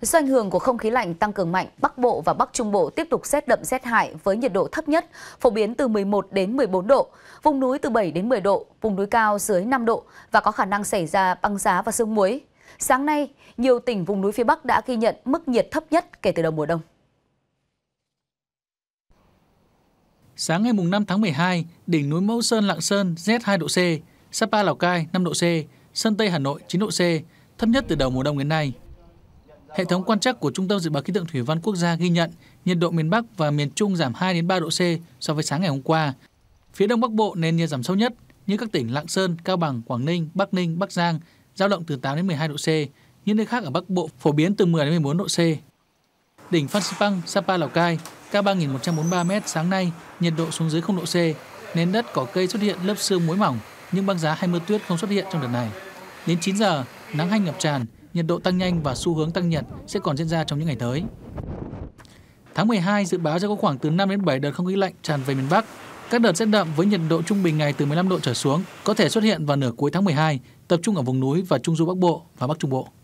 Do ảnh hưởng của không khí lạnh tăng cường mạnh, Bắc Bộ và Bắc Trung Bộ tiếp tục rét đậm rét hại với nhiệt độ thấp nhất phổ biến từ 11 đến 14 độ, vùng núi từ 7 đến 10 độ, vùng núi cao dưới 5 độ và có khả năng xảy ra băng giá và sương muối. Sáng nay, nhiều tỉnh vùng núi phía Bắc đã ghi nhận mức nhiệt thấp nhất kể từ đầu mùa đông. Sáng ngày 5 tháng 12, đỉnh núi Mẫu Sơn Lạng Sơn rét 2 độ C, Sapa Lào Cai 5 độ C, Sơn Tây Hà Nội 9 độ C, thấp nhất từ đầu mùa đông đến nay. Hệ thống quan trắc của Trung tâm Dự báo Khí tượng Thủy văn Quốc gia ghi nhận nhiệt độ miền Bắc và miền Trung giảm 2 đến 3 độ C so với sáng ngày hôm qua. Phía Đông Bắc Bộ nền nhiệt giảm sâu nhất như các tỉnh Lạng Sơn, Cao Bằng, Quảng Ninh, Bắc Ninh, Bắc Giang dao động từ 8 đến 12 độ C. Những nơi khác ở Bắc Bộ phổ biến từ 10 đến 14 độ C. Đỉnh Phan Xipang, Sapa Lào Cai cao 3.143 m sáng nay, nhiệt độ xuống dưới 0 độ C, nền đất cỏ cây xuất hiện lớp sương muối mỏng, nhưng băng giá hay mưa tuyết không xuất hiện trong đợt này. Đến 9 giờ, nắng hanh ngập tràn, nhiệt độ tăng nhanh và xu hướng tăng nhiệt sẽ còn diễn ra trong những ngày tới. Tháng 12 dự báo sẽ có khoảng từ 5 đến 7 đợt không khí lạnh tràn về miền Bắc. Các đợt rét đậm với nhiệt độ trung bình ngày từ 15 độ trở xuống có thể xuất hiện vào nửa cuối tháng 12, tập trung ở vùng núi và trung du Bắc Bộ và Bắc Trung Bộ.